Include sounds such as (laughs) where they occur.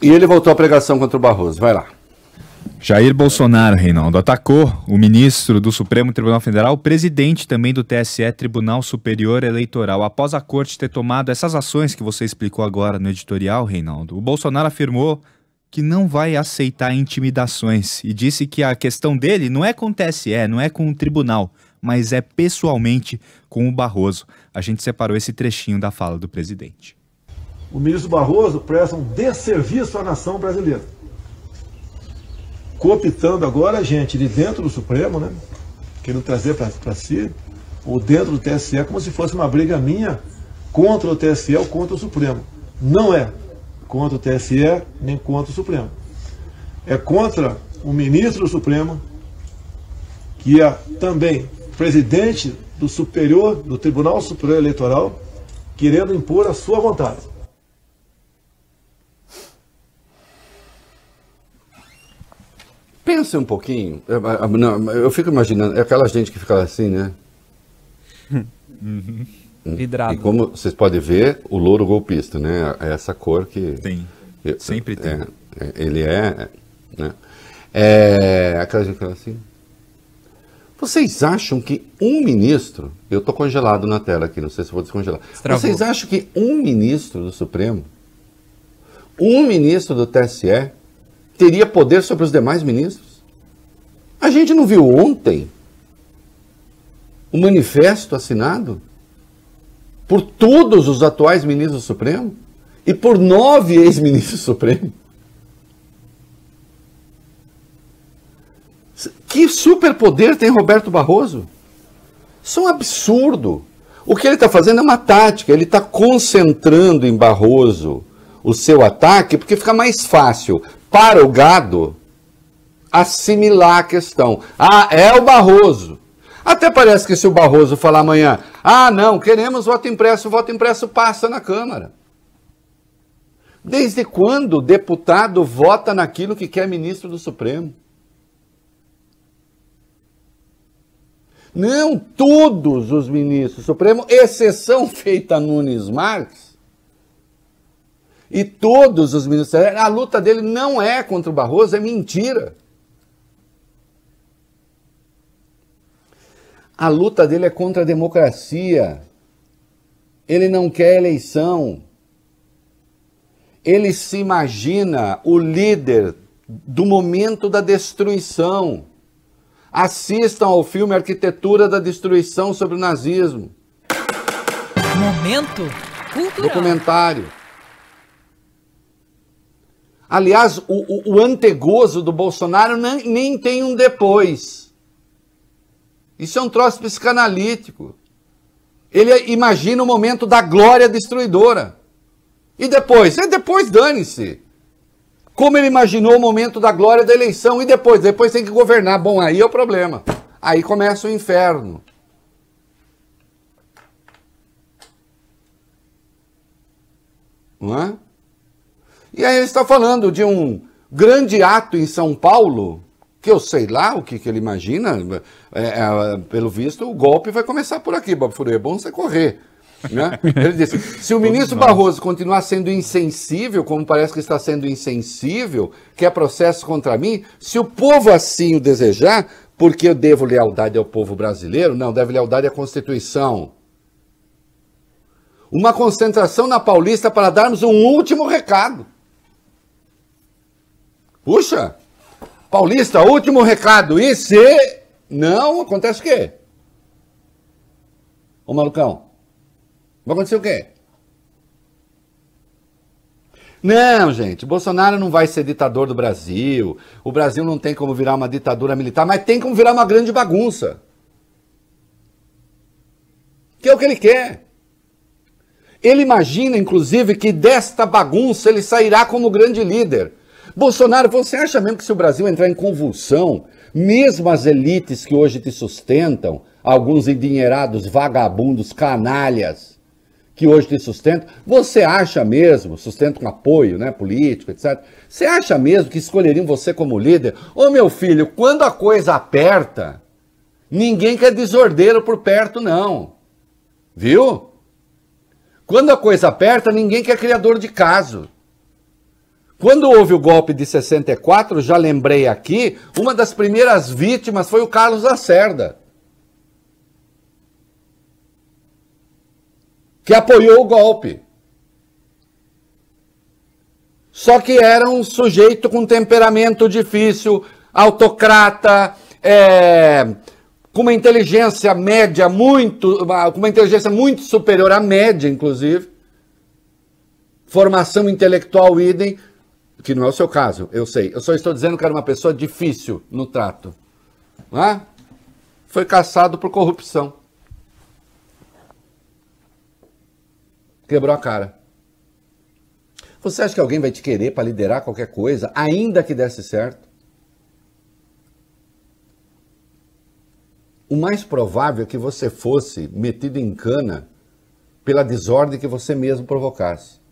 E ele voltou à pregação contra o Barroso. Vai lá. Jair Bolsonaro, Reinaldo, atacou o ministro do Supremo Tribunal Federal, presidente também do TSE, Tribunal Superior Eleitoral. Após a corte ter tomado essas ações que você explicou agora no editorial, Reinaldo, o Bolsonaro afirmou que não vai aceitar intimidações e disse que a questão dele não é com o TSE, não é com o tribunal, mas é pessoalmente com o Barroso. A gente separou esse trechinho da fala do presidente o ministro Barroso presta um desserviço à nação brasileira. Cooptando agora gente de dentro do Supremo, né? Querendo trazer para si, ou dentro do TSE, como se fosse uma briga minha contra o TSE ou contra o Supremo. Não é contra o TSE nem contra o Supremo. É contra o ministro do Supremo, que é também presidente do Superior, do Tribunal Superior Eleitoral, querendo impor a sua vontade. Pensa um pouquinho. Eu, eu, eu fico imaginando, é aquela gente que fica assim, né? Uhum. Hum. Vidrado. E como vocês podem ver, o louro golpista, né? É essa cor que. Tem. Sempre é, tem. É, ele é. Né? É aquela gente que fica assim. Vocês acham que um ministro. Eu estou congelado na tela aqui, não sei se vou descongelar. Estravou. Vocês acham que um ministro do Supremo, um ministro do TSE, teria poder sobre os demais ministros? A gente não viu ontem o manifesto assinado por todos os atuais ministros do Supremo e por nove ex-ministros do Supremo. Que superpoder tem Roberto Barroso? Isso é um absurdo. O que ele está fazendo é uma tática, ele está concentrando em Barroso o seu ataque, porque fica mais fácil para o gado assimilar a questão. Ah, é o Barroso. Até parece que se o Barroso falar amanhã, ah, não, queremos voto impresso, voto impresso passa na Câmara. Desde quando o deputado vota naquilo que quer ministro do Supremo? Não todos os ministros do Supremo, exceção feita a Nunes Marques, e todos os ministérios. A luta dele não é contra o Barroso, é mentira. A luta dele é contra a democracia. Ele não quer eleição. Ele se imagina o líder do momento da destruição. Assistam ao filme Arquitetura da Destruição sobre o Nazismo. Momento cultural. Documentário. Aliás, o, o, o antegozo do Bolsonaro nem, nem tem um depois. Isso é um troço psicanalítico. Ele imagina o momento da glória destruidora. E depois? E depois dane-se. Como ele imaginou o momento da glória da eleição. E depois? Depois tem que governar. Bom, aí é o problema. Aí começa o inferno. Não é? E aí ele está falando de um grande ato em São Paulo, que eu sei lá o que, que ele imagina, é, é, pelo visto o golpe vai começar por aqui, Bob Furu, é bom você correr. Né? (laughs) Ele disse: se o ministro Barroso continuar sendo insensível, como parece que está sendo insensível, quer é processo contra mim, se o povo assim o desejar, porque eu devo lealdade ao povo brasileiro, não, deve lealdade à Constituição. Uma concentração na Paulista para darmos um último recado. Puxa, Paulista, último recado. E se não acontece o quê? Ô malucão, vai acontecer o quê? Não, gente, Bolsonaro não vai ser ditador do Brasil. O Brasil não tem como virar uma ditadura militar, mas tem como virar uma grande bagunça. Que é o que ele quer. Ele imagina, inclusive, que desta bagunça ele sairá como grande líder. Bolsonaro, você acha mesmo que se o Brasil entrar em convulsão, mesmo as elites que hoje te sustentam, alguns endinheirados, vagabundos, canalhas, que hoje te sustentam, você acha mesmo, sustenta com apoio né, político, etc. Você acha mesmo que escolheriam você como líder? Ô meu filho, quando a coisa aperta, ninguém quer desordeiro por perto, não. Viu? Quando a coisa aperta, ninguém quer criador de caso. Quando houve o golpe de 64, já lembrei aqui, uma das primeiras vítimas foi o Carlos Lacerda. Que apoiou o golpe. Só que era um sujeito com temperamento difícil, autocrata, é, com uma inteligência média muito, com uma inteligência muito superior à média, inclusive, formação intelectual idem, que não é o seu caso, eu sei. Eu só estou dizendo que era uma pessoa difícil no trato. Não é? Foi caçado por corrupção. Quebrou a cara. Você acha que alguém vai te querer para liderar qualquer coisa, ainda que desse certo? O mais provável é que você fosse metido em cana pela desordem que você mesmo provocasse.